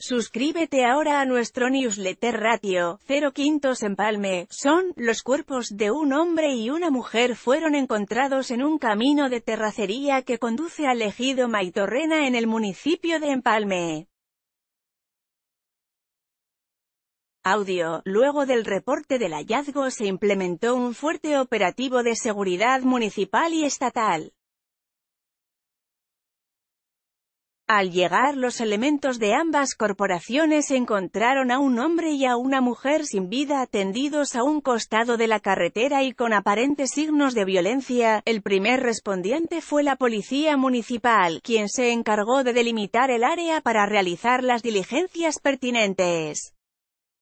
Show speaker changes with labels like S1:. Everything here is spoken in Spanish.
S1: Suscríbete ahora a nuestro newsletter ratio, 0 quintos empalme, son, los cuerpos de un hombre y una mujer fueron encontrados en un camino de terracería que conduce al ejido Maitorrena en el municipio de Empalme. Audio, luego del reporte del hallazgo se implementó un fuerte operativo de seguridad municipal y estatal. Al llegar los elementos de ambas corporaciones encontraron a un hombre y a una mujer sin vida tendidos a un costado de la carretera y con aparentes signos de violencia. El primer respondiente fue la policía municipal, quien se encargó de delimitar el área para realizar las diligencias pertinentes.